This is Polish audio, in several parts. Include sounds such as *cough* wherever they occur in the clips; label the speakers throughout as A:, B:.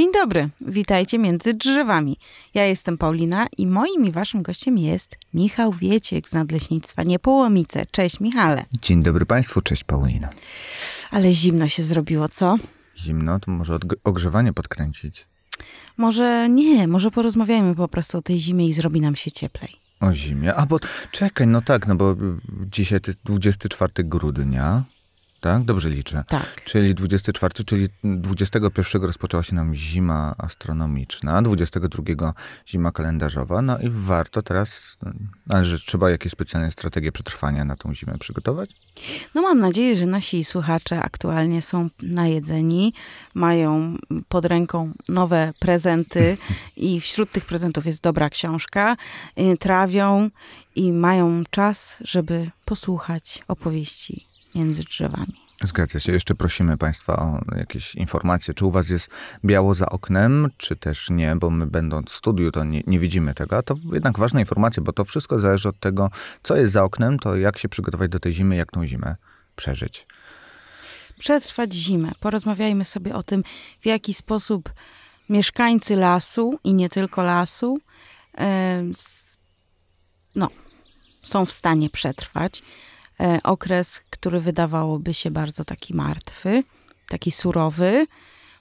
A: Dzień dobry, witajcie między drzewami. Ja jestem Paulina i moim i waszym gościem jest Michał Wieciek z Nadleśnictwa Niepołomice. Cześć Michale.
B: Dzień dobry Państwu, cześć Paulina.
A: Ale zimno się zrobiło, co?
B: Zimno? To może ogrzewanie podkręcić?
A: Może nie, może porozmawiajmy po prostu o tej zimie i zrobi nam się cieplej.
B: O zimie? A bo czekaj, no tak, no bo dzisiaj to jest 24 grudnia. Tak, dobrze liczę. Tak. Czyli 24, czyli 21 rozpoczęła się nam zima astronomiczna, 22 zima kalendarzowa. No i warto teraz, ale że trzeba jakieś specjalne strategie przetrwania na tą zimę przygotować?
A: No mam nadzieję, że nasi słuchacze aktualnie są najedzeni, mają pod ręką nowe prezenty *laughs* i wśród tych prezentów jest dobra książka, y, trawią i mają czas, żeby posłuchać opowieści między drzewami.
B: Zgadza się. Jeszcze prosimy Państwa o jakieś informacje. Czy u Was jest biało za oknem, czy też nie, bo my będąc w studiu to nie, nie, widzimy tego. A to jednak ważne informacje, bo to wszystko zależy od tego, co jest za oknem, to jak się przygotować do tej zimy, jak tą zimę przeżyć.
A: Przetrwać zimę. Porozmawiajmy sobie o tym, w jaki sposób mieszkańcy lasu i nie tylko lasu no, są w stanie przetrwać. E, okres, który wydawałoby się bardzo taki martwy, taki surowy,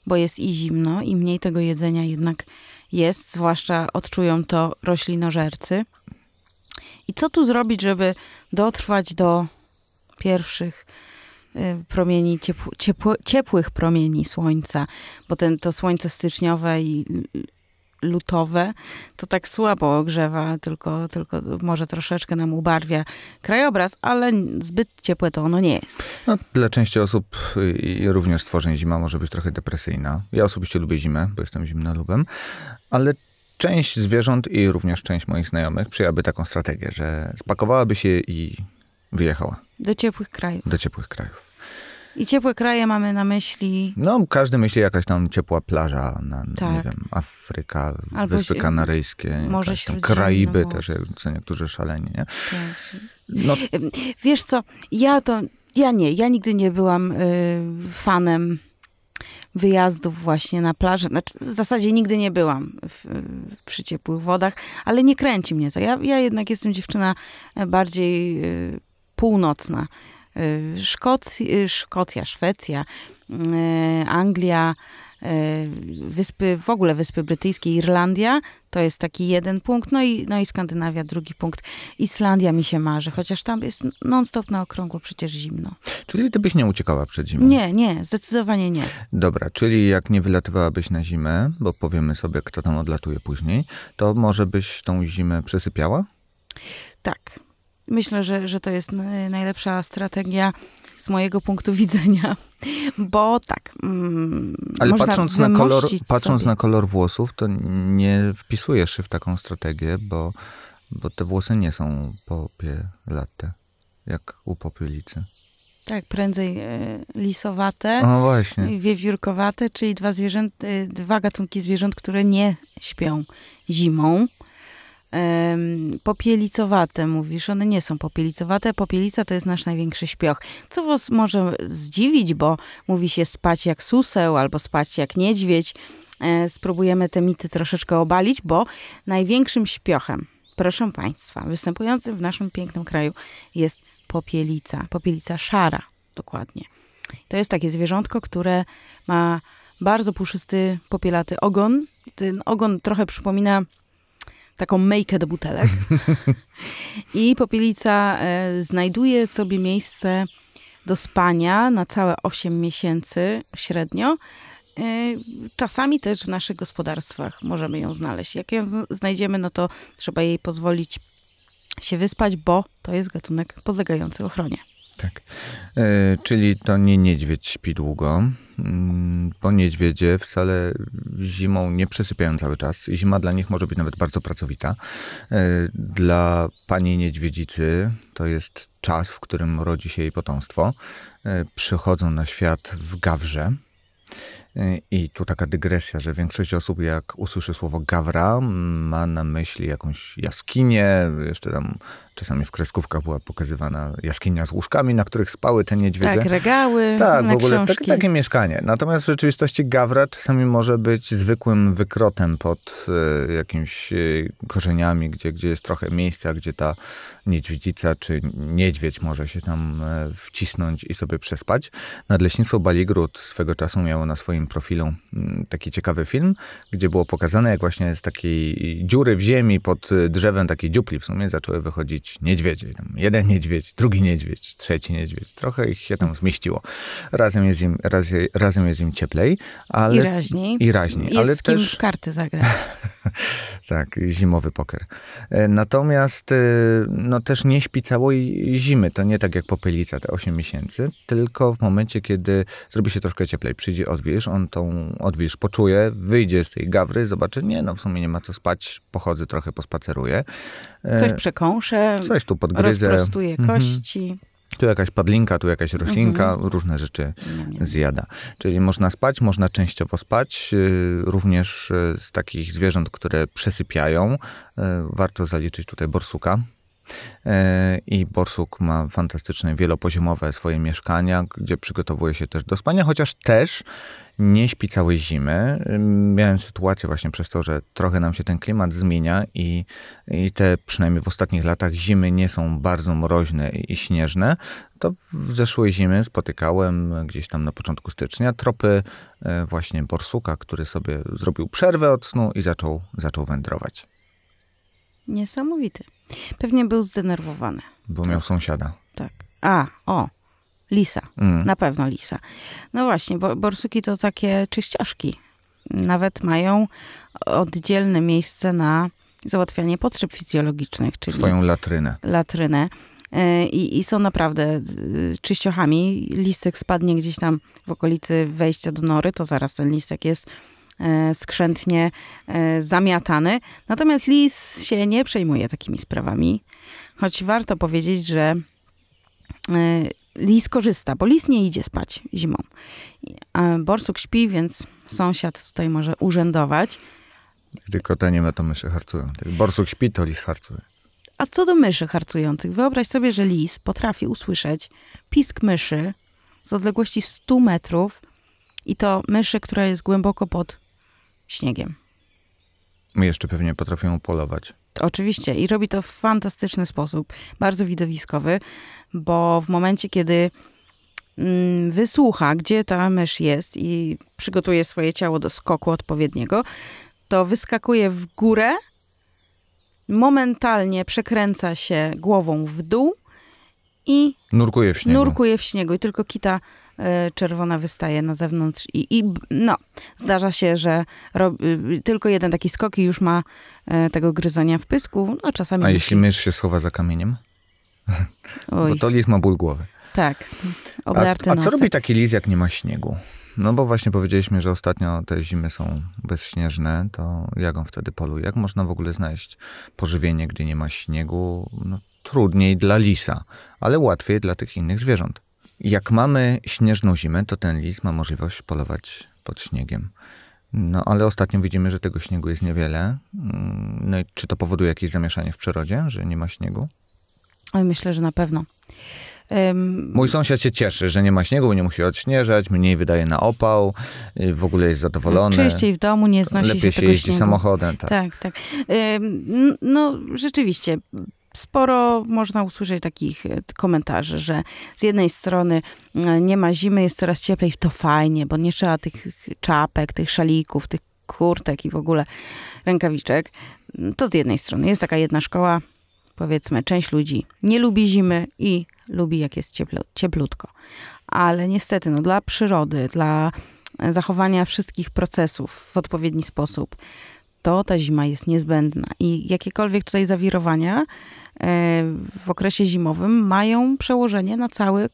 A: bo jest i zimno, i mniej tego jedzenia jednak jest, zwłaszcza odczują to roślinożercy. I co tu zrobić, żeby dotrwać do pierwszych e, promieni, ciepło, ciepło, ciepłych promieni słońca, bo ten, to słońce styczniowe i lutowe, to tak słabo ogrzewa, tylko, tylko może troszeczkę nam ubarwia krajobraz, ale zbyt ciepłe to ono nie jest. No,
B: dla części osób również stworzeń zima może być trochę depresyjna. Ja osobiście lubię zimę, bo jestem lubem, ale część zwierząt i również część moich znajomych przyjęłaby taką strategię, że spakowałaby się i wyjechała.
A: Do ciepłych krajów. Do
B: ciepłych krajów.
A: I ciepłe kraje mamy na myśli. No, każdy
B: myśli jakaś tam ciepła plaża, na, tak. nie wiem, Afryka, Albo Wyspy Kanaryjskie, Morze tam Karaiby no. też, co niektórzy szaleni, nie? Tak.
A: No. Wiesz co, ja to, ja nie, ja nigdy nie byłam y, fanem wyjazdów właśnie na plażę. Znaczy, w zasadzie nigdy nie byłam w, y, przy ciepłych wodach, ale nie kręci mnie to. Ja, ja jednak jestem dziewczyna e, bardziej y, północna Y, y, Szkocja, Szwecja, y, Anglia, wyspy, w ogóle Wyspy Brytyjskie, Irlandia, to jest taki jeden punkt, no i, no i Skandynawia drugi punkt. Islandia mi się marzy, chociaż tam jest non-stop na okrągło przecież zimno.
B: Czyli ty byś nie uciekała przed zimą?
A: Nie, nie, zdecydowanie nie.
B: Dobra, czyli jak nie wylatywałabyś na zimę, bo powiemy sobie, kto tam odlatuje później, to może byś tą zimę przesypiała?
A: Tak, Myślę, że, że to jest najlepsza strategia z mojego punktu *laughs* widzenia, bo tak. Mm, Ale patrząc, na kolor, patrząc na
B: kolor włosów, to nie wpisujesz się w taką strategię, bo, bo te włosy nie są popielate, jak u popielicy.
A: Tak, prędzej e, lisowate, no właśnie. wiewiórkowate, czyli dwa, zwierzęt, e, dwa gatunki zwierząt, które nie śpią zimą popielicowate, mówisz. One nie są popielicowate. Popielica to jest nasz największy śpioch. Co was może zdziwić, bo mówi się spać jak suseł albo spać jak niedźwiedź. E, spróbujemy te mity troszeczkę obalić, bo największym śpiochem, proszę Państwa, występującym w naszym pięknym kraju jest popielica. Popielica szara, dokładnie. To jest takie zwierzątko, które ma bardzo puszysty, popielaty ogon. Ten ogon trochę przypomina taką mejkę do butelek. *laughs* I popielica e, znajduje sobie miejsce do spania na całe 8 miesięcy średnio. E, czasami też w naszych gospodarstwach możemy ją znaleźć. Jak ją znajdziemy, no to trzeba jej pozwolić się wyspać, bo to jest gatunek podlegający ochronie. Tak.
B: E, czyli to nie niedźwiedź śpi długo, bo mm, niedźwiedzie wcale zimą nie przesypiają cały czas. Zima dla nich może być nawet bardzo pracowita. E, dla pani niedźwiedzicy to jest czas, w którym rodzi się jej potomstwo. E, przychodzą na świat w gawrze. E, I tu taka dygresja, że większość osób, jak usłyszy słowo gawra, ma na myśli jakąś jaskinię. Jeszcze tam czasami w kreskówkach była pokazywana jaskinia z łóżkami, na których spały te niedźwiedzie. Tak,
A: regały. Tak, w ogóle tak, takie
B: mieszkanie. Natomiast w rzeczywistości gawra czasami może być zwykłym wykrotem pod y, e, jakimiś y, e, korzeniami, gdzie, gdzie jest trochę miejsca, gdzie ta niedźwiedzica czy niedźwiedź może się tam y, wcisnąć i sobie przespać. Nadleśnictwo Baligród swego czasu miało na swoim swoim profilu mm, taki ciekawy film, gdzie było pokazane, jak właśnie z takiej dziury w ziemi pod y, drzewem, takiej dziupli w sumie, zaczęły wychodzić niedźwiedzie. Tam jeden niedźwiedź, drugi niedźwiedź, trzeci niedźwiedź. Trochę ich się tam zmieściło. Razem jest im, raz, razem jest im cieplej. Ale, I raźniej. I raźniej. Jest ale z kim też... w karty
A: zagrać. *laughs*
B: Tak, zimowy poker. E, natomiast e, no, też nie śpi całej zimy. To nie tak jak popylica, te 8 miesięcy, tylko w momencie, kiedy zrobi się troszkę cieplej, przyjdzie odwilż, on tą odwilż poczuje, wyjdzie z tej gawry, zobaczy, nie, no w sumie nie ma co spać, pochodzę trochę, pospaceruję. E, coś przekąszę, coś tu podgryzę. Rozprostuję mhm. kości. Mhm. Tu jakaś padlinka, tu jakaś roślinka, mhm. różne rzeczy no zjada. Czyli można spać, można częściowo spać. Y, również y, z takich zwierząt, które przesypiają, y, warto zaliczyć tutaj borsuka. E, i Borsuk ma fantastyczne wielopoziomowe swoje mieszkania, gdzie przygotowuje się też do spania, chociaż też nie śpi całej zimy. E, miałem sytuację właśnie przez to, że trochę nam się ten klimat zmienia i, i te przynajmniej w ostatnich latach zimy nie są bardzo mroźne i, śnieżne. To w zeszłej zimy spotykałem gdzieś tam na początku stycznia tropy e, właśnie borsuka, który sobie zrobił przerwę od snu i zaczął, zaczął wędrować.
A: Niesamowite. Pewnie był zdenerwowany.
B: Bo miał tak. sąsiada.
A: Tak. A, o, lisa. Mm. Na pewno lisa. No właśnie, bo borsuki to takie czyścioszki. Nawet mają oddzielne miejsce na załatwianie potrzeb fizjologicznych, czyli swoją latrynę. Latrynę. E, I, I, są naprawdę e, czyściochami. Listek spadnie gdzieś tam w okolicy wejścia do nory, to zaraz ten listek jest E, skrzętnie e, zamiatany. Natomiast lis się nie przejmuje takimi sprawami, choć warto powiedzieć, że e, lis korzysta, bo lis nie idzie spać zimą. Borsuk śpi, więc sąsiad tutaj może urzędować.
B: Gdy kota nie ma, to myszy harcują. Borsuk śpi, to lis harcuje.
A: A co do myszy harcujących, wyobraź sobie, że lis potrafi usłyszeć pisk myszy z odległości 100 metrów i to myszy, która jest głęboko pod śniegiem.
B: My Jeszcze pewnie potrafią polować.
A: Oczywiście i robi to w fantastyczny sposób, bardzo widowiskowy, bo w momencie, kiedy mm, wysłucha, gdzie ta mysz jest i przygotuje swoje ciało do skoku odpowiedniego, to wyskakuje w górę, momentalnie przekręca się głową w dół i
B: nurkuje w śniegu.
A: Nurkuje w śniegu i tylko kita E, czerwona wystaje na zewnątrz i, i no, zdarza się, że robi, y, tylko jeden taki skok i już ma e, tego gryzonia w pysku. No, czasami A jeśli mysz
B: się schowa za kamieniem? *laughs* Oj. Bo to lis ma ból głowy.
A: Tak, obdarty A, a co robi
B: taki lis, jak nie ma śniegu? No bo właśnie powiedzieliśmy, że ostatnio te zimy są bezśnieżne, to jak on wtedy poluje? Jak można w ogóle znaleźć pożywienie, gdy nie ma śniegu? No, trudniej dla lisa, ale łatwiej dla tych innych zwierząt. Jak mamy śnieżną zimę, to ten lis ma możliwość polować pod śniegiem. No ale ostatnio widzimy, że tego śniegu jest niewiele. No i czy to powoduje jakieś zamieszanie w przyrodzie, że nie ma śniegu?
A: Oj, myślę, że na pewno. Um...
B: Mój sąsiad się cieszy, że nie ma śniegu, nie musi odśnieżać, mniej wydaje na opał, y, w ogóle jest zadowolony. Czyściej w
A: domu, nie znosi Lepiej się, się tego jeździ śniegu. samochodem. Tak, tak. tak. Um, no rzeczywiście, sporo można usłyszeć takich e, komentarzy, że z jednej strony e, nie ma zimy, jest coraz cieplej, to fajnie, bo nie trzeba tych czapek, tych szalików, tych kurtek i w ogóle rękawiczek. Mm, to z jednej strony jest taka jedna szkoła, powiedzmy, część ludzi nie lubi zimy i lubi jak jest cieplu, cieplutko. Ale niestety, no dla przyrody, dla e, zachowania wszystkich procesów w odpowiedni sposób, to ta zima jest niezbędna i jakiekolwiek tutaj zawirowania e, w okresie zimowym mają przełożenie na cały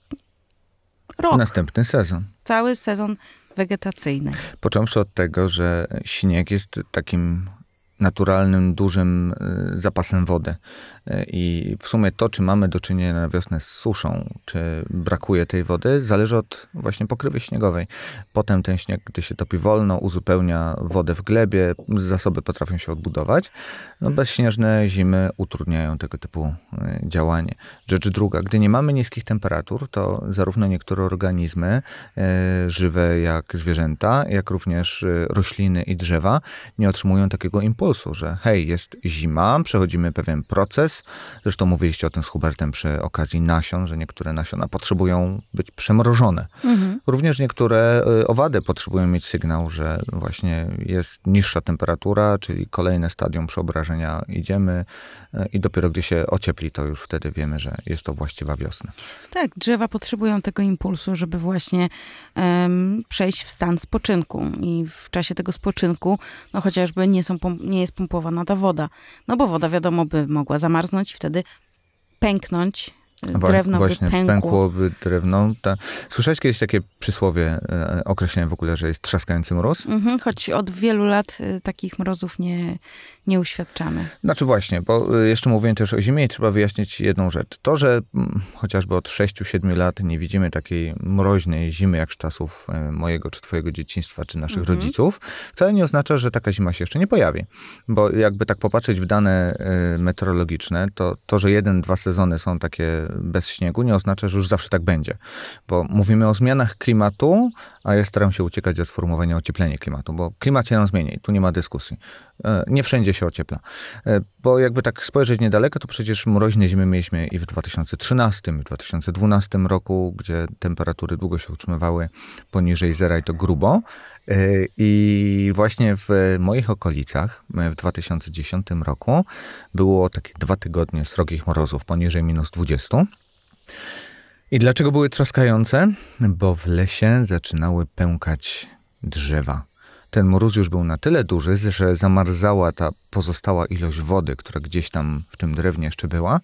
A: rok.
B: Następny sezon.
A: Cały sezon wegetacyjny.
B: Począwszy od tego, że śnieg jest takim naturalnym, dużym y, zapasem wody. Y, I w sumie to, czy mamy do czynienia na wiosnę z suszą, czy brakuje tej wody, zależy od właśnie pokrywy śniegowej. Potem ten śnieg, gdy się topi wolno, uzupełnia wodę w glebie, zasoby potrafią się odbudować. No, bezśnieżne zimy utrudniają tego typu y, działanie. Rzecz druga, gdy nie mamy niskich temperatur, to zarówno niektóre organizmy żywe jak zwierzęta, jak również rośliny i drzewa nie otrzymują takiego impulsu kursu, że hej, jest zima, przechodzimy pewien proces. Zresztą mówiliście o tym z Hubertem przy okazji nasion, że niektóre nasiona potrzebują być przemrożone. Mhm. Również niektóre y, owady potrzebują mieć sygnał, że właśnie jest niższa temperatura, czyli kolejne stadium przeobrażenia idziemy y, i dopiero gdy się ociepli, to już wtedy wiemy, że jest to właściwa wiosna.
A: Tak, drzewa potrzebują tego impulsu, żeby właśnie um, przejść w stan spoczynku i w czasie tego spoczynku, no chociażby nie są, nie nie jest pompowana ta woda. No bo woda wiadomo by mogła zamarznąć, wtedy pęknąć, drewno Właśnie, by pękło. pękłoby
B: drewno. Ta... Słyszałeś kiedyś takie przysłowie, e, określenie w ogóle, że jest trzaskający mróz?
A: Mhm, choć od wielu lat e, takich mrozów nie, nie uświadczamy.
B: Znaczy właśnie, bo e, jeszcze mówiłem też o zimie i trzeba wyjaśnić jedną rzecz. To, że mm, chociażby od 6-7 lat nie widzimy takiej mroźnej zimy, jak z czasów mojego czy twojego dzieciństwa, czy naszych mhm. rodziców, wcale nie oznacza, że taka zima się jeszcze nie pojawi. Bo jakby tak popatrzeć w dane meteorologiczne, to to, że jeden, dwa sezony są takie bez śniegu, nie oznacza, że już zawsze tak będzie, bo mówimy o zmianach klimatu, a ja staram się uciekać ze sformułowania ocieplenie klimatu, bo klimat się nam zmieni, tu nie ma dyskusji. E, nie wszędzie się ociepla. E, bo jakby tak spojrzeć niedaleko, to przecież mroźne zimy mieliśmy i w 2013, i w 2012 roku, gdzie temperatury długo się utrzymywały poniżej zera i to grubo. E, I właśnie w moich okolicach w 2010 roku było takie dwa tygodnie srogich mrozów poniżej minus 20. I dlaczego były troskające? Bo w lesie zaczynały pękać drzewa. Ten mróz już był na tyle duży, że zamarzała ta pozostała ilość wody, która gdzieś tam w tym drewnie jeszcze była.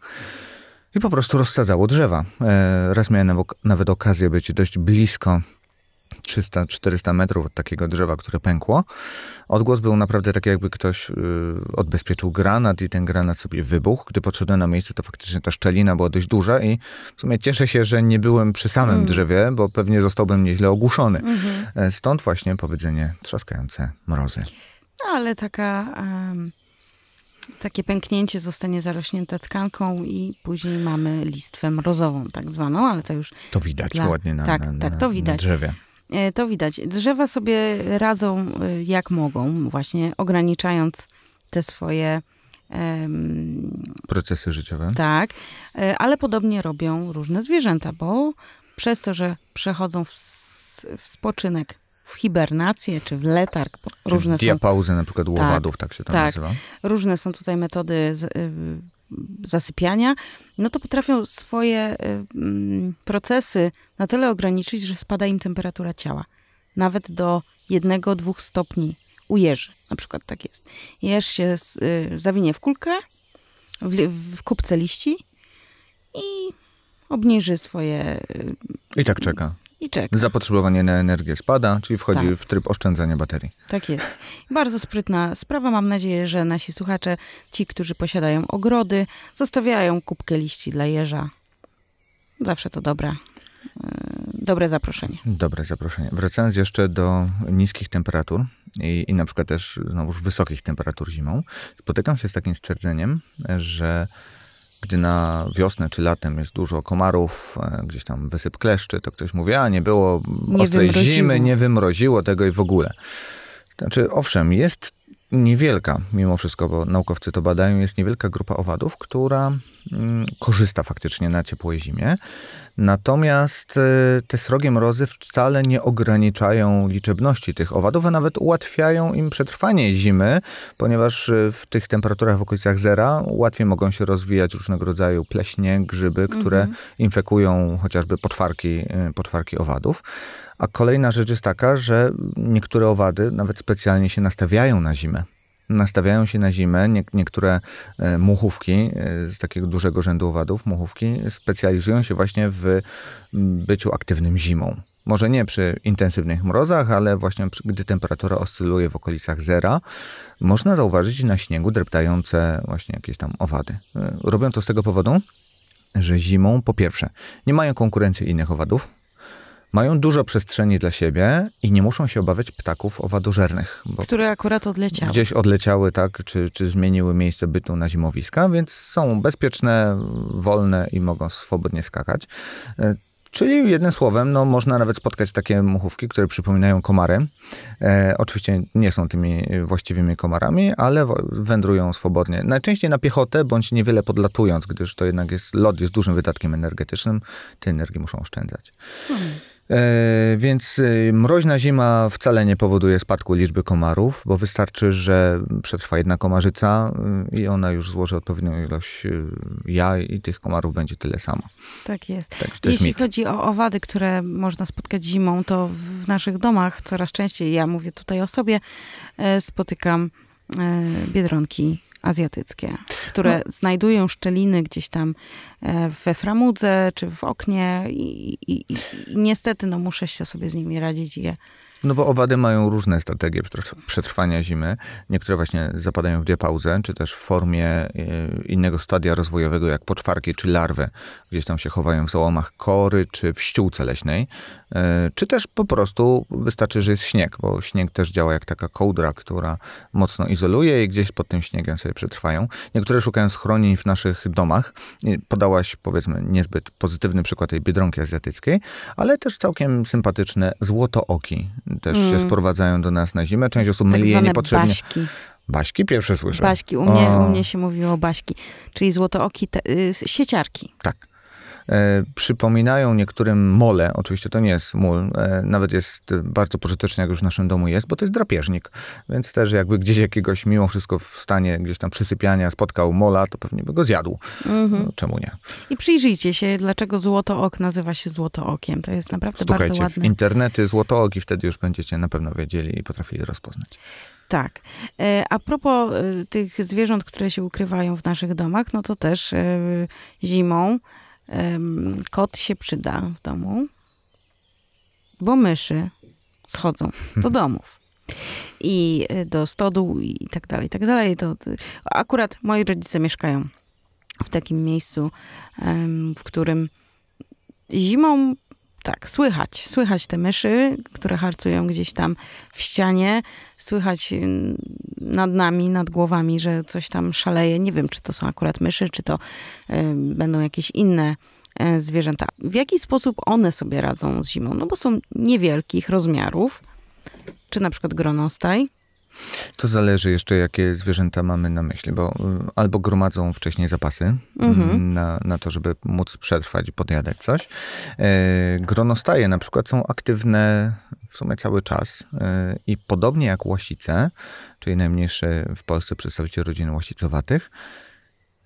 B: I po prostu rozsadzało drzewa. E, raz miałem nawet okazję być dość blisko 300-400 metrów od takiego drzewa, które pękło. Odgłos był naprawdę taki, jakby ktoś y, odbezpieczył granat i ten granat sobie wybuchł. Gdy podszedłem na miejsce, to faktycznie ta szczelina była dość duża i w sumie cieszę się, że nie byłem przy samym mm. drzewie, bo pewnie zostałbym nieźle ogłuszony. Mm -hmm. Stąd właśnie powiedzenie trzaskające mrozy.
A: No ale taka... Um takie pęknięcie zostanie zarośnięte tkanką i później mamy listwę mrozową tak zwaną, ale to już... To widać dla, ładnie na, tak, na, tak, na, tak, to widać. na drzewie. E, to widać. Drzewa sobie radzą e, jak mogą, właśnie ograniczając te swoje
B: procesy życiowe.
A: Tak, e, ale podobnie robią różne zwierzęta, bo przez to, że przechodzą w, w spoczynek, w hibernację czy w letarg, różne diapauzy, są... na przykład tak, łowadów, tak, tak się to tak. nazywa. Różne są tutaj metody y, zasypiania, no to potrafią swoje y, mm, procesy na tyle ograniczyć, że spada im temperatura ciała. Nawet do jednego, dwóch stopni u jeży. Na przykład tak jest. Jeż się y, zawinie w kulkę, w, w kubce liści i obniży swoje... Y, I tak
B: czeka i czeka. Zapotrzebowanie na energię spada, czyli wchodzi tak. w tryb oszczędzania baterii.
A: Tak jest. Bardzo sprytna sprawa. Mam nadzieję, że nasi słuchacze, ci, którzy posiadają ogrody, zostawiają kubkę liści dla jeża. Zawsze to dobra e, dobre zaproszenie.
B: Dobre zaproszenie. Wracając jeszcze do niskich temperatur i, i na przykład też znowuż wysokich temperatur zimą, spotykam się z takim stwierdzeniem, że gdy na wiosnę czy latem jest dużo komarów, e, gdzieś tam wysyp kleszczy, to ktoś mówi, a nie było nie ostrej wymroziło. zimy, nie wymroziło tego i w ogóle. Znaczy, owszem, jest niewielka mimo wszystko, bo naukowcy to badają, jest niewielka grupa owadów, która mm, korzysta faktycznie na ciepłej zimie. Natomiast y, te srogie mrozy wcale nie ograniczają liczebności tych owadów, a nawet ułatwiają im przetrwanie zimy, ponieważ y, w tych temperaturach w okolicach zera łatwiej mogą się rozwijać różnego rodzaju pleśnie, grzyby, które mhm. infekują chociażby poczwarki, y, poczwarki owadów. A kolejna rzecz jest taka, że niektóre owady nawet specjalnie się nastawiają na zimę nastawiają się na zimę. Nie, niektóre e, muchówki e, z takiego dużego rzędu owadów, muchówki, specjalizują się właśnie w byciu aktywnym zimą. Może nie przy intensywnych mrozach, ale właśnie gdy temperatura oscyluje w okolicach zera, można zauważyć na śniegu dreptające właśnie jakieś tam owady. E, robią to z tego powodu, że zimą po pierwsze nie mają konkurencji innych owadów, mają dużo przestrzeni dla siebie i nie muszą się obawiać ptaków owadożernych. Które
A: akurat odleciały. Gdzieś
B: odleciały, tak, czy, czy zmieniły miejsce bytu na zimowiska, więc są bezpieczne, wolne i mogą swobodnie skakać. E, czyli jednym słowem, no, można nawet spotkać takie muchówki, które przypominają komary. E, oczywiście nie są tymi właściwymi komarami, ale wędrują swobodnie. Najczęściej na piechotę, bądź niewiele podlatując, gdyż to jednak jest lot jest dużym wydatkiem energetycznym. Te energii muszą oszczędzać. Hmm. E, więc y, mroźna zima wcale nie powoduje spadku liczby komarów, bo wystarczy, że przetrwa jedna komarzyca y, i ona już złoży odpowiednią ilość y, jaj i tych komarów będzie tyle samo.
A: Tak jest. Tak, Jeśli mit. chodzi o owady, które można spotkać zimą, to w naszych domach coraz częściej, ja mówię tutaj o sobie, e, spotykam e, biedronki azjatyckie, które no. znajdują szczeliny gdzieś tam e, we framudze czy w oknie i, i, i niestety no, muszę się sobie z nimi radzić i je
B: no bo owady mają różne strategie przetrwania zimy. Niektóre właśnie zapadają w diapauzę, czy też w formie y, innego stadia rozwojowego, jak poczwarki czy larwy. Gdzieś tam się chowają w załomach kory, czy w ściółce leśnej. Y, czy też po prostu wystarczy, że jest śnieg, bo śnieg też działa jak taka kołdra, która mocno izoluje i gdzieś pod tym śniegiem sobie przetrwają. Niektóre szukają schronień w naszych domach. Y, podałaś, powiedzmy, niezbyt pozytywny przykład tej biedronki azjatyckiej, ale też całkiem sympatyczne złotooki też mm. się sprowadzają do nas na zimę. Część osób tak myli je niepotrzebnie. Baśki. Baśki pierwsze słyszę. Baśki, u mnie, u mnie
A: się mówiło baśki, czyli złotooki, te, y, sieciarki. Tak.
B: E, przypominają niektórym mole. Oczywiście to nie jest mól, e, nawet jest bardzo pożyteczny, jak już w naszym domu jest, bo to jest drapieżnik. Więc też jakby gdzieś jakiegoś mimo wszystko w stanie gdzieś tam przysypiania spotkał mola, to pewnie by go zjadł. Mhm. No, czemu nie?
A: I przyjrzyjcie się, dlaczego złoto ok nazywa się złoto okiem, To jest naprawdę Stukajcie bardzo ładne. w
B: internety oki, wtedy już będziecie na pewno wiedzieli i potrafili rozpoznać.
A: Tak. E, a propos tych zwierząt, które się ukrywają w naszych domach, no to też zimą kot się przyda w domu, bo myszy schodzą do hmm. domów. I e, do stodół i tak dalej, i tak dalej. To, akurat moi rodzice mieszkają w takim miejscu, w którym zimą tak, słychać. Słychać te myszy, które harcują gdzieś tam w ścianie. Słychać mm, nad nami, nad głowami, że coś tam szaleje. Nie wiem, czy to są akurat myszy, czy to y, będą jakieś inne y, zwierzęta. W jaki sposób one sobie radzą z zimą? No bo są niewielkich rozmiarów, czy na przykład gronostaj.
B: To zależy jeszcze, jakie zwierzęta mamy na myśli, bo y, albo gromadzą wcześniej zapasy mhm. Mm, na, na to, żeby móc przetrwać, i podjadać coś. E, Gronostaje na przykład są aktywne w sumie cały czas e, i podobnie jak łasice, czyli najmniejszy w Polsce przedstawiciel rodziny łasicowatych,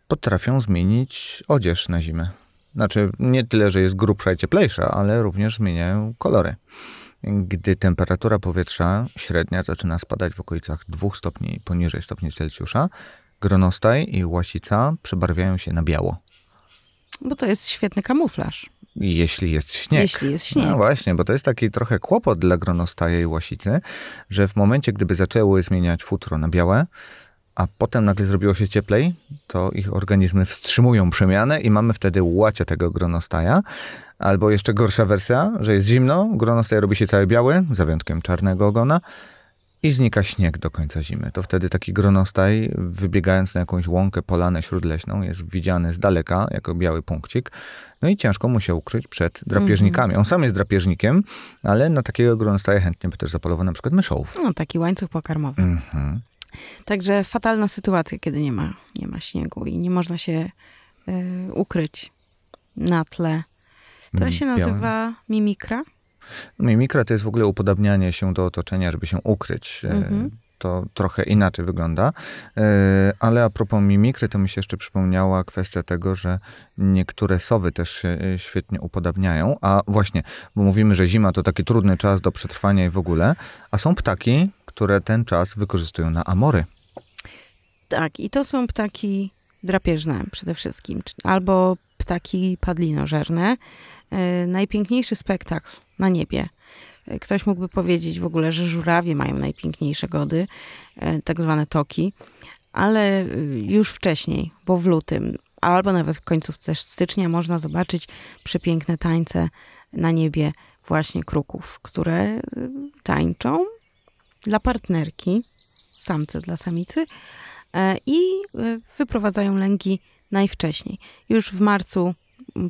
B: potrafią zmienić odzież na zimę. Znaczy, nie tyle, że jest grubsza i cieplejsza, ale również zmieniają kolory gdy temperatura powietrza średnia zaczyna spadać w okolicach 2 stopni poniżej stopni Celsjusza, gronostaj i łasica przebarwiają się na biało.
A: Bo to jest świetny kamuflaż.
B: Jeśli jest śnieg. Jeśli jest no śnieg. No właśnie, bo to jest taki trochę kłopot dla gronostaja i łasicy, że w momencie, gdyby zaczęły zmieniać futro na białe, a potem nagle zrobiło się cieplej, to ich organizmy wstrzymują przemianę i mamy wtedy łacie tego gronostaja. Albo jeszcze gorsza wersja, że jest zimno, gronostaj robi się cały biały, za wyjątkiem czarnego ogona, i znika śnieg do końca zimy. To wtedy taki gronostaj, wybiegając na jakąś łąkę, polanę śródleśną, jest widziany z daleka jako biały punkcik. No i ciężko mu się ukryć przed mhm. drapieżnikami. On sam jest drapieżnikiem, ale na takiego gronostaja chętnie by też zapalował na przykład myszołów.
A: No, taki łańcuch pokarmowy. Mhm. Także fatalna sytuacja, kiedy nie ma, nie ma śniegu i nie można się y, ukryć na tle. To mm, się nazywa mimikra.
B: Mimikra to jest w ogóle upodabnianie się do otoczenia, żeby się ukryć. E, mhm to trochę inaczej wygląda. E, ale a propos mimikry, to mi się jeszcze przypomniała kwestia tego, że niektóre sowy też się świetnie upodabniają. A właśnie, bo mówimy, że zima to taki trudny czas do przetrwania i w ogóle, a są ptaki, które ten czas wykorzystują na amory.
A: Tak, i to są ptaki drapieżne przede wszystkim, albo ptaki padlinożerne. E, najpiękniejszy spektakl na niebie. E, ktoś mógłby powiedzieć w ogóle, że żurawie mają najpiękniejsze gody, e, tak zwane toki, ale już wcześniej, bo w lutym, albo nawet w końcówce stycznia można zobaczyć przepiękne tańce na niebie właśnie kruków, które tańczą dla partnerki, samce dla samicy e, i e, wyprowadzają lęgi najwcześniej. Już w marcu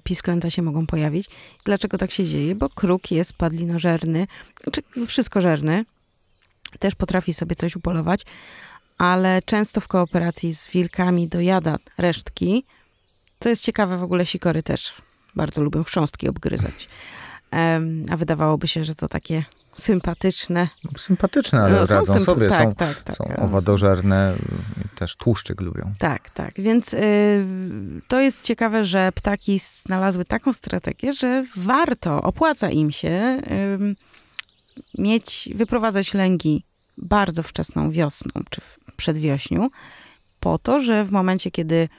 A: pisklęta się mogą pojawić. Dlaczego tak się dzieje? Bo kruk jest padlinożerny, czy znaczy, no, wszystkożerny, też potrafi sobie coś upolować, ale często w kooperacji z wilkami dojada resztki. Co jest ciekawe, w ogóle sikory też bardzo lubią chrząstki obgryzać. A wydawałoby się, że to takie sympatyczne. Sympatyczne, ale no, radzą symp sobie, tak, są, tak,
B: tak, są owadożerne, też tłuszczyk lubią.
A: Tak, tak, więc y, to jest ciekawe, że ptaki znalazły taką strategię, że warto, opłaca im się y, mieć, wyprowadzać lęgi bardzo wczesną wiosną, czy w przedwiośniu, po to, że w momencie, kiedy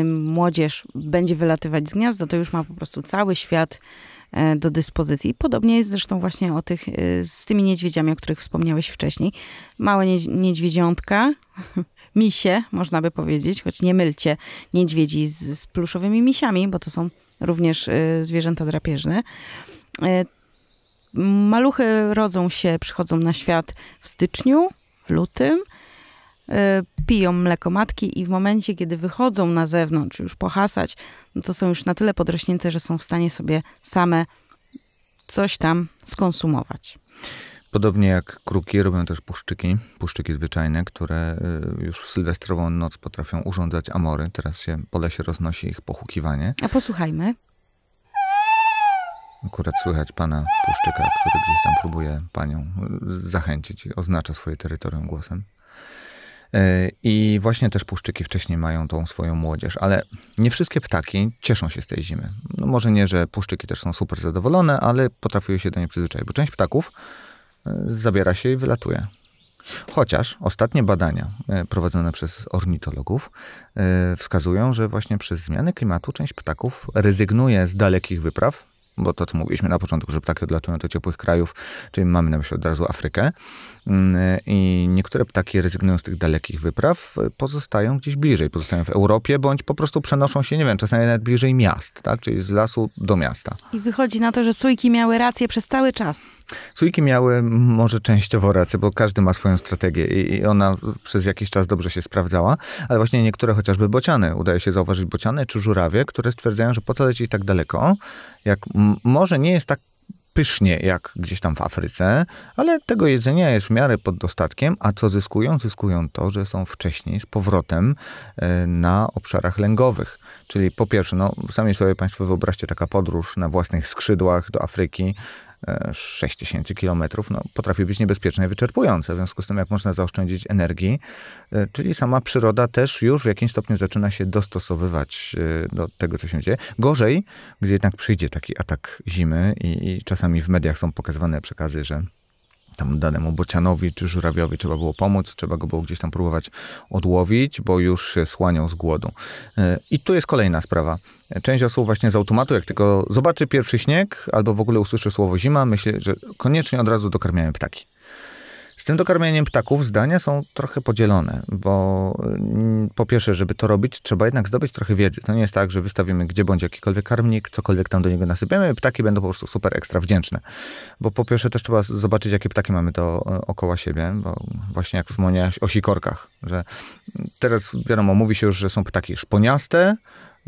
A: y, młodzież będzie wylatywać z gniazda, to już ma po prostu cały świat E, do dyspozycji. Podobnie jest zresztą właśnie o tych, e, z tymi niedźwiedziami, o których wspomniałeś wcześniej. Małe niedźwiedziątka, *laughs* misie, można by powiedzieć, choć nie mylcie niedźwiedzi z, z pluszowymi misiami, bo to są również e, zwierzęta drapieżne. Maluchy rodzą się, przychodzą na świat w styczniu, w lutym, E, piją mleko matki i w momencie, kiedy wychodzą na zewnątrz już pohasać, no to są już na tyle podrośnięte, że są w stanie sobie same coś tam skonsumować.
B: Podobnie jak kruki robią też puszczyki, puszczyki zwyczajne, które e, już w sylwestrową noc potrafią urządzać amory. Teraz się po lesie roznosi ich pochukiwanie. A
A: posłuchajmy.
B: Akurat słychać pana puszczyka, który gdzieś tam próbuje panią e, zachęcić i oznacza swoje terytorium głosem. E, I właśnie też puszczyki wcześniej mają tą swoją młodzież, ale nie wszystkie ptaki cieszą się z tej zimy. No może nie, że puszczyki też są super zadowolone, ale potrafią się do niej przyzwyczaić, bo część ptaków e, zabiera się i wylatuje. Chociaż ostatnie badania e, prowadzone przez ornitologów wskazują, że właśnie przez zmiany klimatu część ptaków rezygnuje z dalekich wypraw bo to, co mówiliśmy na początku, że ptaki odlatują do ciepłych krajów, czyli mamy na myśli od razu Afrykę. Mm, I niektóre ptaki rezygnują z tych dalekich wypraw, pozostają gdzieś bliżej, pozostają w Europie, bądź po prostu przenoszą się, nie wiem, czasami nawet bliżej miast, tak? czyli z lasu do miasta.
A: I wychodzi na to, że sójki miały rację przez cały czas.
B: Sujki miały może częściowo rację, bo każdy ma swoją strategię i ona przez jakiś czas dobrze się sprawdzała, ale właśnie niektóre chociażby bociany, udaje się zauważyć bociany czy żurawie, które stwierdzają, że po co lecieć tak daleko, jak może nie jest tak pysznie jak gdzieś tam w Afryce, ale tego jedzenia jest w miarę pod dostatkiem, a co zyskują? Zyskują to, że są wcześniej z powrotem e, na obszarach lęgowych. Czyli po pierwsze, no, sami sobie Państwo wyobraźcie taka podróż na własnych skrzydłach do Afryki, 6000 km, no, potrafi być niebezpieczne i wyczerpujące. W związku z tym, jak można zaoszczędzić energii, e, czyli sama przyroda też już w jakimś stopniu zaczyna się dostosowywać e, do tego, co się dzieje. Gorzej, gdy jednak przyjdzie taki atak zimy i, i czasami w mediach są pokazywane przekazy, że tam danemu bocianowi czy żurawiowi trzeba było pomóc, trzeba go było gdzieś tam próbować odłowić, bo już się słaniał z głodu. E, I tu jest kolejna sprawa. Część osób właśnie z automatu, jak tylko zobaczy pierwszy śnieg albo w ogóle usłyszy słowo zima, myśli, że koniecznie od razu dokarmiamy ptaki. Z tym dokarmianiem ptaków zdania są trochę podzielone, bo mm, po pierwsze, żeby to robić, trzeba jednak zdobyć trochę wiedzy. To nie jest tak, że wystawimy gdzie bądź jakikolwiek karmnik, cokolwiek tam do niego nasypiemy, ptaki będą po prostu super ekstra wdzięczne. Bo po pierwsze też trzeba zobaczyć, jakie ptaki mamy dookoła e, siebie, bo właśnie jak wspomniałeś o sikorkach, że teraz wiadomo, mówi się już, że są ptaki szponiaste,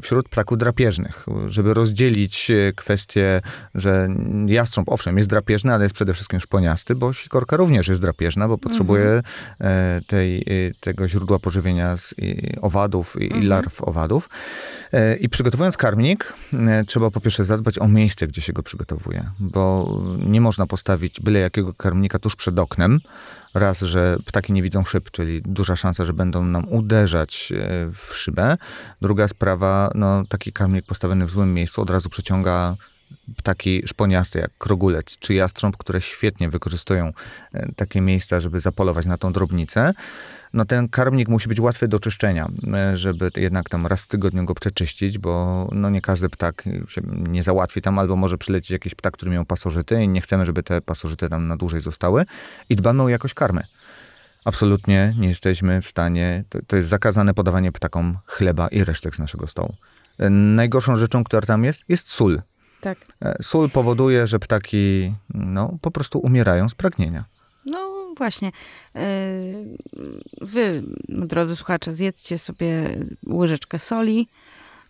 B: wśród ptaków drapieżnych, żeby rozdzielić e, kwestię, że jastrząb owszem jest drapieżny, ale jest przede wszystkim szponiasty, bo sikorka również jest drapieżna, bo potrzebuje mhm. E, tej, e, tego źródła pożywienia z owadów i mhm. larw owadów. I przygotowując karmnik, trzeba po pierwsze zadbać o miejsce, gdzie się go przygotowuje, bo nie można postawić byle jakiego karmnika tuż przed oknem, Raz, że ptaki nie widzą szyb, czyli duża szansa, że będą nam uderzać e, w szybę. Druga sprawa, no taki karmnik postawiony w złym miejscu od razu przeciąga ptaki szponiaste jak krogulec czy jastrząb, które świetnie wykorzystują e, takie miejsca, żeby zapolować na tą drobnicę. No ten karmnik musi być łatwy do czyszczenia, e, żeby jednak tam raz w tygodniu go przeczyścić, bo no nie każdy ptak się nie załatwi tam, albo może przylecieć jakiś ptak, który miał pasożyty i nie chcemy, żeby te pasożyty tam na dłużej zostały. I dbamy o jakość karmy absolutnie nie jesteśmy w stanie, to, to, jest zakazane podawanie ptakom chleba i resztek z naszego stołu. E, najgorszą rzeczą, która tam jest, jest sól. Tak. E, sól powoduje, że ptaki no, po prostu umierają z pragnienia.
A: No właśnie. E, wy, drodzy słuchacze, zjedzcie sobie łyżeczkę soli.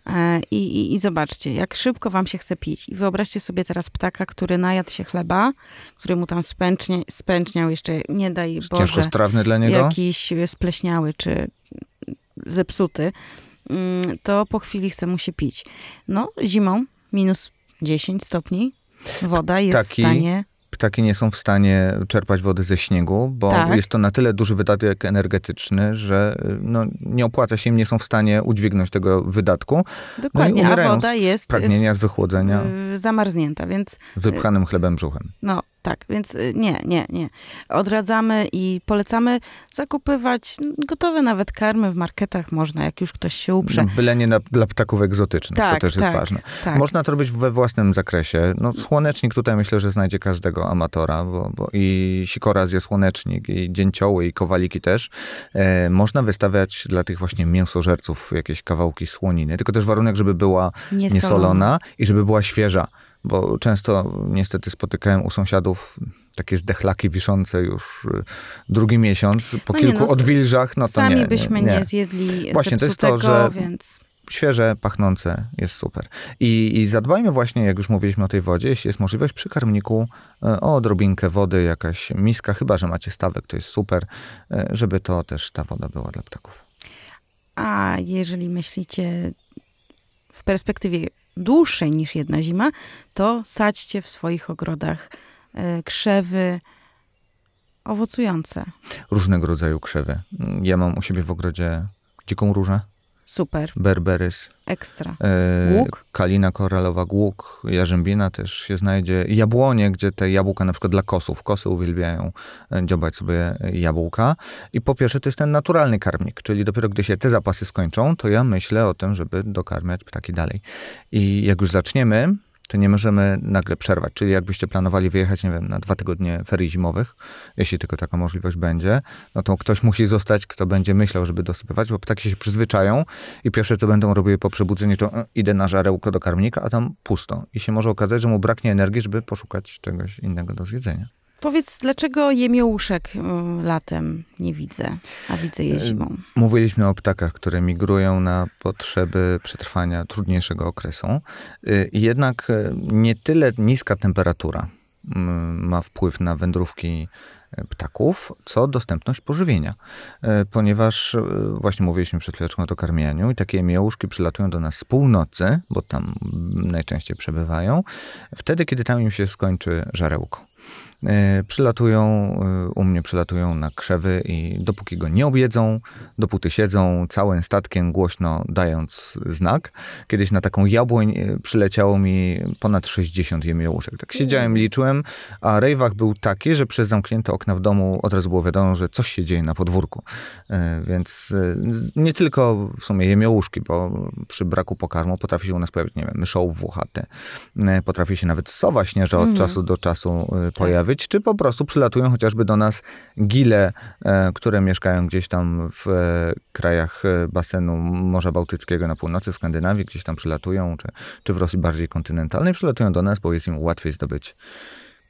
A: E, I, i, I, zobaczcie, jak szybko wam się chce pić. I wyobraźcie sobie teraz ptaka, który najadł się chleba, który mu tam spęcznie, spęczniał jeszcze, nie daj Boże. Ciężkostrawny dla niego? Jakiś spleśniały czy zepsuty. Mm, to po chwili chce mu się pić. No, zimą minus 10 stopni, woda jest Taki... w stanie
B: ptaki nie są w stanie czerpać wody ze śniegu, bo tak. jest to na tyle duży wydatek energetyczny, że y, no, nie opłaca się im, nie są w stanie udźwignąć tego wydatku. No Dokładnie, no a woda jest pragnienia z wychłodzenia.
A: Y, zamarznięta, więc... Wypchanym
B: chlebem brzuchem.
A: No, tak, więc y, nie, nie, nie. Odradzamy i polecamy zakupywać gotowe nawet karmy w marketach można, jak już ktoś się uprze. No,
B: byle nie na, dla ptaków egzotycznych, tak, to też tak, jest ważne. Tak. Można to robić we własnym zakresie. No, słonecznik tutaj myślę, że znajdzie każdego amatora, bo, bo i sikora zje słonecznik, i dzięcioły, i kowaliki też. E, można wystawiać dla tych właśnie mięsożerców jakieś kawałki słoniny, tylko też warunek, żeby była niesolona, niesolona i żeby była świeża bo często niestety spotykałem u sąsiadów takie zdechlaki wiszące już y, drugi miesiąc, po no kilku nie, no, odwilżach, no to sami nie, byśmy nie, nie zjedli Właśnie, to jest to, że więc... świeże, pachnące jest super. I, I zadbajmy właśnie, jak już mówiliśmy o tej wodzie, jeśli jest możliwość, przy karmniku y, o odrobinkę wody, jakaś miska, chyba, że macie stawek, to jest super, y, żeby to też ta woda była dla ptaków.
A: A jeżeli myślicie w perspektywie dłuższej niż jedna zima, to sadźcie w swoich ogrodach e, krzewy owocujące.
B: Różnego rodzaju krzewy. Ja mam u siebie w ogrodzie dziką różę, Super. Berberys. Ekstra. E, Głuk? Kalina koralowa, głuk, jarzębina też się znajdzie. Jabłonie, gdzie te jabłka na przykład dla kosów. Kosy uwielbiają e, dziobać sobie jabłka. I po pierwsze to jest ten naturalny karmnik, czyli dopiero gdy się te zapasy skończą, to ja myślę o tym, żeby dokarmiać ptaki dalej. I jak już zaczniemy, czy nie możemy nagle przerwać? Czyli jakbyście planowali wyjechać, nie wiem, na dwa tygodnie ferii zimowych, jeśli tylko taka możliwość będzie, no to ktoś musi zostać, kto będzie myślał, żeby dosypywać, bo ptaki się przyzwyczają i pierwsze, co będą robiły po przebudzeniu, to e, idę na żarełko do karmnika, a tam pusto. I się może okazać, że mu braknie energii, żeby poszukać czegoś innego do zjedzenia.
A: Powiedz, dlaczego jemiołuszek y, latem nie widzę, a widzę je e, zimą?
B: Mówiliśmy o ptakach, które migrują na potrzeby przetrwania trudniejszego okresu. Y, jednak e, nie tyle niska temperatura mm, ma wpływ na wędrówki e, ptaków, co dostępność pożywienia. Ponieważ właśnie mówiliśmy przed chwileczką o dokarmianiu i takie jemiołuszki przylatują do nas z północy, bo tam najczęściej przebywają, wtedy, kiedy tam im się skończy żarełko. E, przylatują, e, u mnie przylatują na krzewy i dopóki go nie objedzą, dopóty siedzą całym statkiem głośno dając znak. Kiedyś na taką jabłoń e, przyleciało mi ponad 60 jemiołuszek. Tak siedziałem, mm. liczyłem, a rejwach był taki, że przez zamknięte okna w domu od razu było wiadomo, że coś się dzieje na podwórku. Więc nie tylko w sumie jemiołuszki, bo przy braku pokarmu potrafi się u nas pojawić, nie wiem, myszołów włochaty. Potrafi się nawet sowa śnieża od mhm. czasu do czasu pojawić być, czy po prostu przylatują chociażby do nas gile, e, które mieszkają gdzieś tam w e, krajach e, basenu Morza Bałtyckiego na północy, w Skandynawii, gdzieś tam przylatują, czy, czy w Rosji bardziej kontynentalnej, przylatują do nas, bo jest im łatwiej zdobyć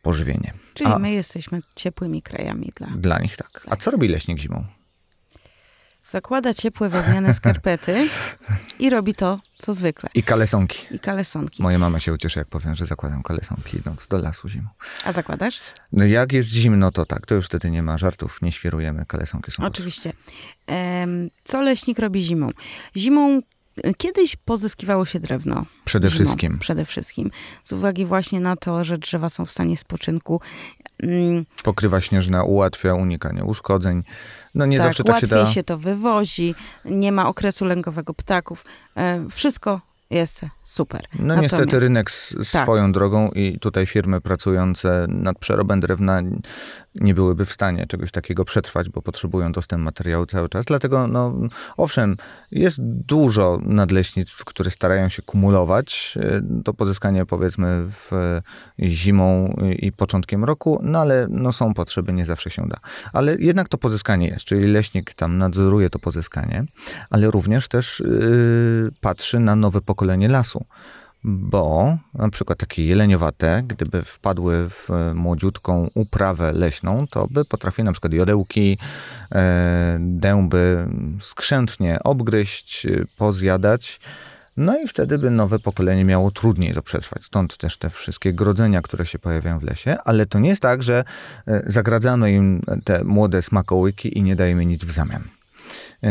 B: pożywienie.
A: Czyli A my jesteśmy ciepłymi krajami dla... Dla
B: nich tak. A co robi leśnik zimą?
A: Zakłada ciepłe wełniane skarpety i robi to, co zwykle. I
B: kalesonki. I kalesonki. Moja mama się ucieszy, jak powiem, że zakładam kalesonki idąc do lasu zimą. A zakładasz? No jak jest zimno, to tak. To już wtedy nie ma żartów, nie
A: świrujemy, kalesonki są Oczywiście. co leśnik robi zimą? Zimą E, kiedyś pozyskiwało się drewno. Przede zimą, wszystkim. Przede wszystkim. Z uwagi właśnie na to, że drzewa są w stanie spoczynku. Mm,
B: Pokrywa śnieżna ułatwia unikanie uszkodzeń. No nie tak, zawsze tak się da. Łatwiej się
A: to wywozi, nie ma okresu lęgowego ptaków. E, wszystko jest super. No Natomiast, niestety rynek tak. swoją
B: drogą i tutaj firmy pracujące nad przerobem drewna nie byłyby w stanie czegoś takiego przetrwać, bo potrzebują dostęp materiału cały czas. Dlatego, no, owszem, jest dużo nadleśnictw, które starają się kumulować e, to pozyskanie, powiedzmy, w e, zimą i początkiem roku, no ale no, są potrzeby, nie zawsze się da. Ale jednak to pozyskanie jest, czyli leśnik tam nadzoruje to pozyskanie, ale również też yy, patrzy na nowe pokolenie lasu bo na przykład takie jeleniowate, gdyby wpadły w e, młodziutką uprawę leśną, to by potrafiły na przykład jodełki, e, dęby skrzętnie obgryźć, e, pozjadać. No i wtedy by nowe pokolenie miało trudniej to przetrwać. Stąd też te wszystkie grodzenia, które się pojawiają w lesie. Ale to nie jest tak, że zagradzamy im te młode smakołyki i nie dajemy nic w zamian. E,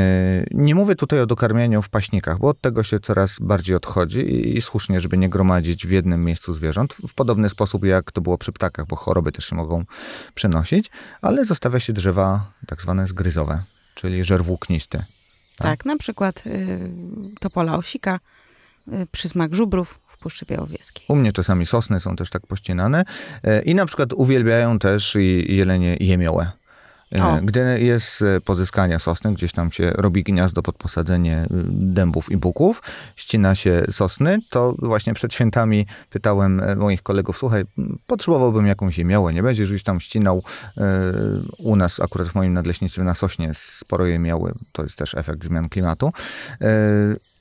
B: nie mówię tutaj o dokarmianiu w paśnikach, bo od tego się coraz bardziej odchodzi i słusznie, żeby nie gromadzić w jednym miejscu zwierząt, w podobny sposób jak to było przy ptakach, bo choroby też się mogą przenosić, ale zostawia się drzewa tak zwane zgryzowe, czyli żerwłókniste. Tak?
A: tak, na przykład y, topola osika, y, żubrów żubrów, Puszczy Białowieskiej.
B: U mnie czasami sosny są też tak pościnane e, i na przykład uwielbiają też jelenie jemiołę. E, o. Gdy jest e, pozyskania sosny, gdzieś tam się robi gniazdo pod posadzenie e, dębów i buków, ścina się sosny, to właśnie przed świętami pytałem moich kolegów, słuchaj, potrzebowałbym jakąś jemiołę, nie będziesz już tam ścinał u nas, akurat w moim nadleśnictwie na sośnie sporo jemioły, to jest też efekt zmian klimatu.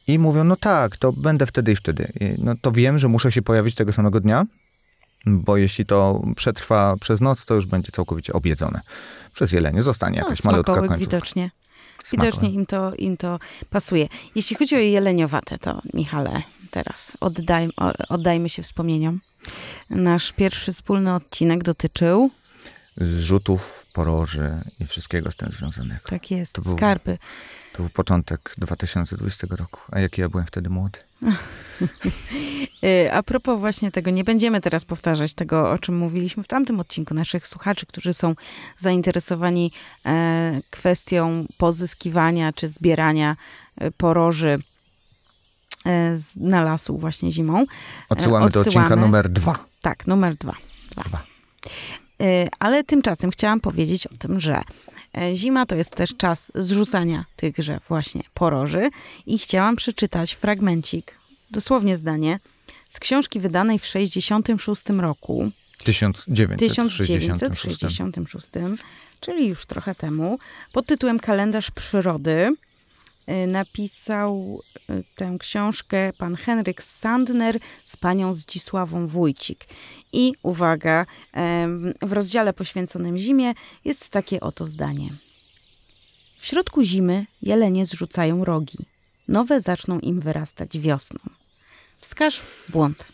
B: I mówią, no tak, to będę wtedy i wtedy. No to wiem, że muszę się pojawić tego samego dnia, bo jeśli to przetrwa przez noc, to już będzie całkowicie objedzone. Przez jelenie zostanie no, jakaś malutka końcówka. widocznie. Smakoły. Widocznie
A: im to, im to pasuje. Jeśli chodzi o jeleniowate, to Michale, teraz oddaj, oddajmy się wspomnieniom. Nasz pierwszy wspólny odcinek dotyczył
B: zrzutów, poroży i wszystkiego z tym związanego. Tak jest, to był, skarpy. To był początek 2020 roku, a jaki ja byłem wtedy młody. *laughs*
A: Y, a propos właśnie tego, nie będziemy teraz powtarzać tego, o czym mówiliśmy w tamtym odcinku naszych słuchaczy, którzy są zainteresowani e, kwestią pozyskiwania czy zbierania e, poroży e, na lasu właśnie zimą. Odsyłamy, Odsyłamy do odcinka numer dwa. Tak, numer dwa. dwa. dwa. Ale tymczasem chciałam powiedzieć o tym, że E, zima to jest też czas zrzucania tychże właśnie poroży i chciałam przeczytać fragmencik, dosłownie zdanie, z książki wydanej w 1966 roku.
B: 1966. 1966,
A: czyli już trochę temu, pod tytułem Kalendarz Przyrody. Y, napisał y, tę książkę pan Henryk Sandner z panią Zdzisławą Wójcik. I uwaga, w rozdziale poświęconym zimie jest takie oto zdanie. W środku zimy jelenie zrzucają rogi. Nowe zaczną im wyrastać wiosną. Wskaż błąd.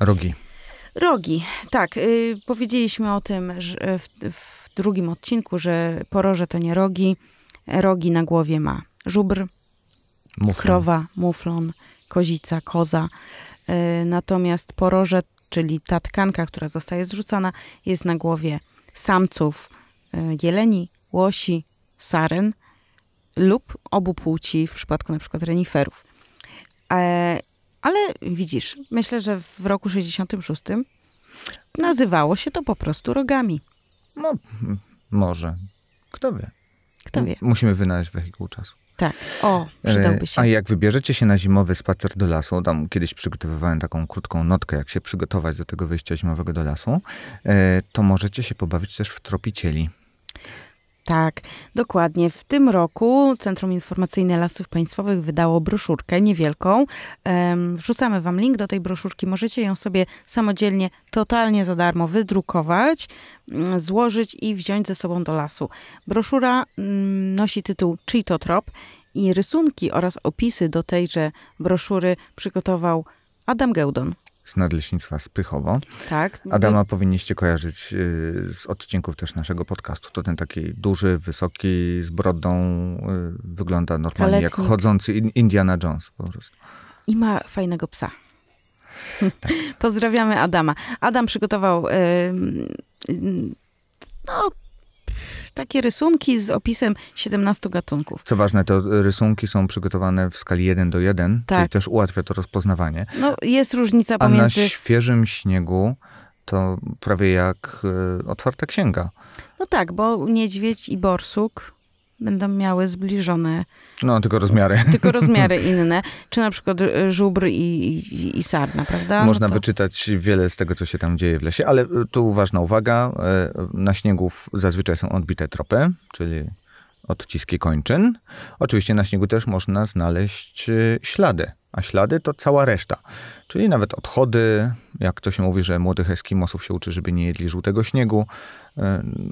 A: Rogi. Rogi, tak. Y, powiedzieliśmy o tym w, w drugim odcinku, że poroże to nie rogi, rogi na głowie ma żubr, muflon. krowa, muflon, kozica, koza. E, natomiast poroże, czyli ta tkanka, która zostaje zrzucana, jest na głowie samców e, jeleni, łosi, saren lub obu płci w przypadku na przykład reniferów. E, ale widzisz, myślę, że w roku 66 nazywało się to po prostu rogami. No,
B: może. Kto wie. Kto wie? Musimy wynaleźć wehikuł czasu. Tak, o, e, przydałby się. A jak wybierzecie się na zimowy spacer do lasu, tam kiedyś przygotowywałem taką krótką notkę, jak się przygotować do tego wyjścia zimowego do lasu, e, to możecie się pobawić też w tropicieli.
A: Tak, dokładnie. W tym roku Centrum Informacyjne Lasów Państwowych wydało broszurkę niewielką. Wrzucamy Wam link do tej broszurki. Możecie ją sobie samodzielnie, totalnie za darmo wydrukować, mm, złożyć i wziąć ze sobą do lasu. Broszura mm, nosi tytuł Czyj to trop? i rysunki oraz opisy do tejże broszury przygotował Adam Geudon
B: z Nadleśnictwa Spychowo. Tak. Adama powinniście kojarzyć y, z odcinków też naszego podcastu. To ten taki duży, wysoki, z brodą, y, wygląda normalnie Kaletnik. jak chodzący Indiana Jones po prostu.
A: I ma fajnego psa. *laughs* Tak. Pozdrawiamy Adama. Adam przygotował... Yy, yy, no, takie rysunki z opisem 17 gatunków.
B: Co ważne, te rysunki są przygotowane w skali 1 do 1, tak. czyli też ułatwia to rozpoznawanie.
A: No, jest różnica pomiędzy... A na
B: świeżym śniegu to prawie jak y, otwarta księga.
A: No tak, bo niedźwiedź i borsuk będą miały zbliżone.
B: No, tylko rozmiary. *laughs* Tylko rozmiary
A: *laughs* inne, czy na przykład e, żubr i, i, i sarna, prawda? No Można no to... wyczytać
B: wiele z tego, co się tam dzieje w lesie, ale e, tu ważna uwaga. E, na śniegu zazwyczaj są odbite tropy, czyli odciski kończyn. Oczywiście na śniegu też można znaleźć y, ślady, a ślady to cała reszta. Czyli nawet odchody, jak to się mówi, że młodych Eskimosów się uczy, żeby nie jedli żółtego śniegu. Y,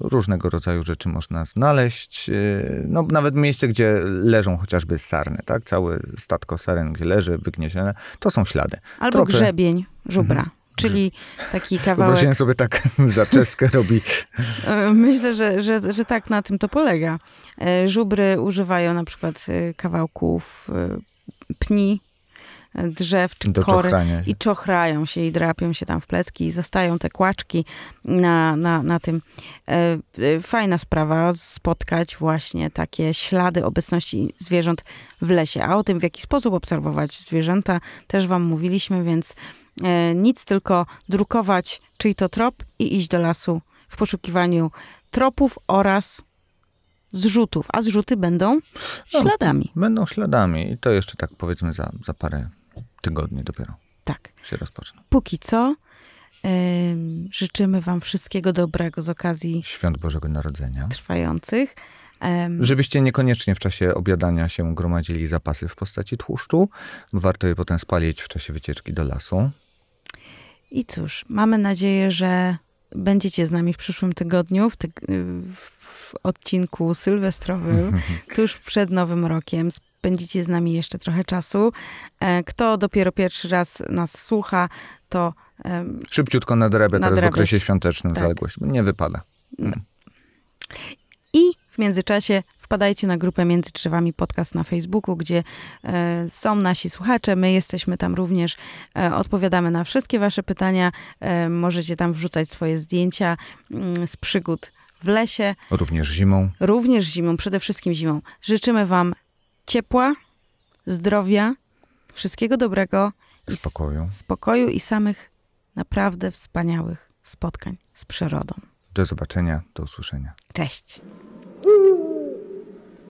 B: różnego rodzaju rzeczy można znaleźć. Y, no, nawet miejsce, gdzie leżą chociażby sarny, tak? Całe statko saren, gdzie leży wygniesione, to są ślady. Albo Tropy. grzebień
A: żubra. Mhm czyli taki kawałek... Wyobraziłem
B: sobie tak *laughs* zaczeskę robi.
A: E, myślę, że, że, że tak na tym to polega. E, żubry używają na przykład e, kawałków pni, drzew czy kory i czochrają się i drapią się tam w plecki i zostają te kłaczki na, na, na tym. E, e, fajna sprawa spotkać właśnie takie ślady obecności zwierząt w lesie, a o tym w jaki sposób obserwować zwierzęta też wam mówiliśmy, więc e, nic tylko drukować czyj to trop i iść do lasu w poszukiwaniu tropów oraz zrzutów, a zrzuty będą no, śladami. No, będą
B: śladami i to jeszcze tak powiedzmy za, za parę tygodniu dopiero. Tak. Się rozpoczyna.
A: Póki co życzymy Wam wszystkiego dobrego z okazji Świąt Bożego Narodzenia. Trwających. Żebyście
B: niekoniecznie w czasie obiadania się gromadzili zapasy w postaci tłuszczu. Warto je potem spalić w czasie wycieczki do lasu.
A: I cóż, mamy nadzieję, że będziecie z nami w przyszłym tygodniu, w, w odcinku sylwestrowym, *laughs* tuż przed Nowym Rokiem spędzicie z nami jeszcze trochę czasu. E, kto dopiero pierwszy raz nas słucha, to.
B: Szybciutko nadrabia teraz w okresie świątecznym tak. zaległość. Nie wypada. No. Hmm.
A: I w międzyczasie wpadajcie na grupę Między Drzewami Podcast na Facebooku, gdzie e, są nasi słuchacze. My jesteśmy tam również. E, odpowiadamy na wszystkie Wasze pytania. E, możecie tam wrzucać swoje zdjęcia m, mm, z przygód w lesie.
B: Również zimą.
A: Również zimą, przede wszystkim zimą. Życzymy Wam ciepła, zdrowia, wszystkiego dobrego. I spokoju. Spokoju i samych naprawdę wspaniałych spotkań z przyrodą.
B: Do zobaczenia, do usłyszenia.
A: Cześć.